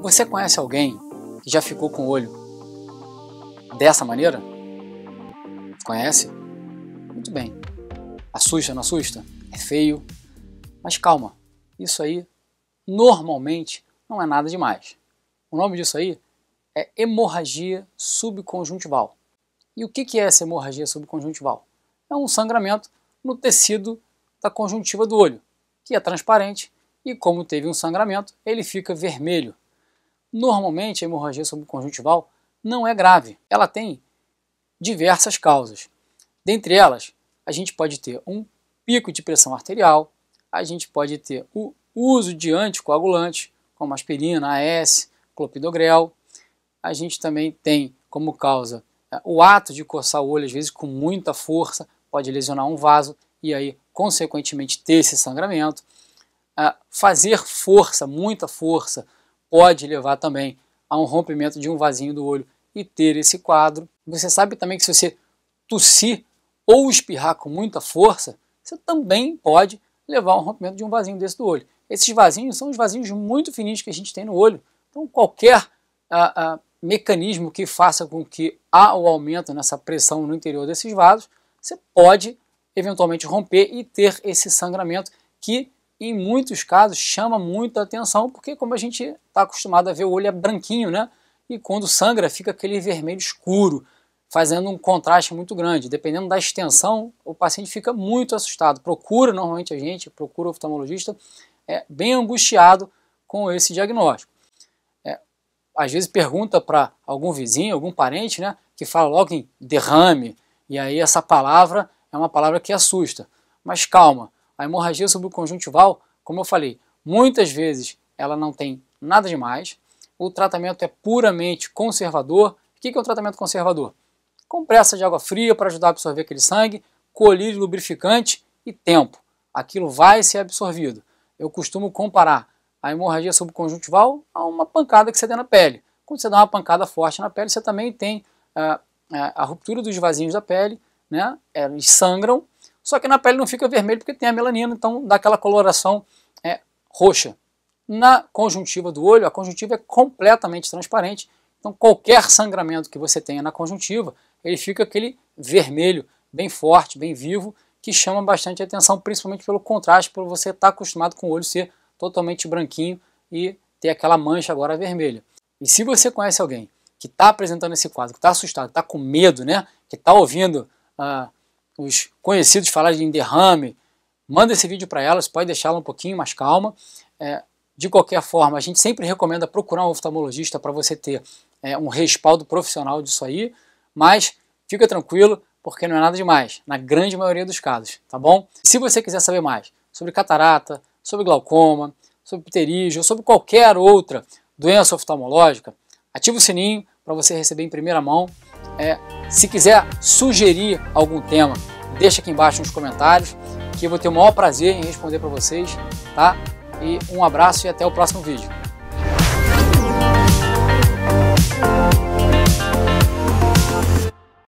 Você conhece alguém que já ficou com o olho dessa maneira? Conhece? Muito bem. Assusta, não assusta? É feio. Mas calma, isso aí normalmente não é nada demais. O nome disso aí é hemorragia subconjuntival. E o que é essa hemorragia subconjuntival? É um sangramento no tecido da conjuntiva do olho, que é transparente e, como teve um sangramento, ele fica vermelho. Normalmente, a hemorragia subconjuntival não é grave. Ela tem diversas causas. Dentre elas, a gente pode ter um pico de pressão arterial, a gente pode ter o uso de anticoagulantes, como aspirina, AS, clopidogrel. A gente também tem como causa é, o ato de coçar o olho, às vezes com muita força, pode lesionar um vaso e aí, consequentemente, ter esse sangramento. É, fazer força, muita força, pode levar também a um rompimento de um vasinho do olho e ter esse quadro. Você sabe também que se você tossir ou espirrar com muita força, você também pode levar a um rompimento de um vasinho desse do olho. Esses vasinhos são os vasinhos muito fininhos que a gente tem no olho. Então, qualquer ah, ah, mecanismo que faça com que há o aumento nessa pressão no interior desses vasos, você pode eventualmente romper e ter esse sangramento que em muitos casos chama muita atenção, porque como a gente está acostumado a ver o olho é branquinho, né? E quando sangra fica aquele vermelho escuro, fazendo um contraste muito grande. Dependendo da extensão, o paciente fica muito assustado. Procura normalmente a gente, procura o oftalmologista, é bem angustiado com esse diagnóstico. É, às vezes pergunta para algum vizinho, algum parente, né? Que fala logo em derrame, e aí essa palavra é uma palavra que assusta. Mas calma, a hemorragia subconjuntival, como eu falei, muitas vezes ela não tem nada demais. O tratamento é puramente conservador. O que é um tratamento conservador? Compressa de água fria para ajudar a absorver aquele sangue, colírio lubrificante e tempo. Aquilo vai ser absorvido. Eu costumo comparar a hemorragia subconjuntival a uma pancada que você dá na pele. Quando você dá uma pancada forte na pele, você também tem a, ah, a, ah, a ruptura dos vasinhos da pele, né? eles sangram só que na pele não fica vermelho porque tem a melanina, então dá aquela coloração é, roxa. Na conjuntiva do olho, a conjuntiva é completamente transparente, então qualquer sangramento que você tenha na conjuntiva, ele fica aquele vermelho, bem forte, bem vivo, que chama bastante atenção, principalmente pelo contraste, por você estar tá acostumado com o olho ser totalmente branquinho e ter aquela mancha agora vermelha. E se você conhece alguém que está apresentando esse quadro, que está assustado, está com medo, né? que está ouvindo ah, os conhecidos falarem em derrame, manda esse vídeo para elas, pode deixá-la um pouquinho mais calma. É, de qualquer forma, a gente sempre recomenda procurar um oftalmologista para você ter é, um respaldo profissional disso aí, mas fica tranquilo, porque não é nada demais, na grande maioria dos casos, tá bom? Se você quiser saber mais sobre catarata, sobre glaucoma, sobre pterígio, sobre qualquer outra doença oftalmológica, ativa o sininho, para você receber em primeira mão. É, se quiser sugerir algum tema, deixa aqui embaixo nos comentários, que eu vou ter o maior prazer em responder para vocês, tá? E um abraço e até o próximo vídeo.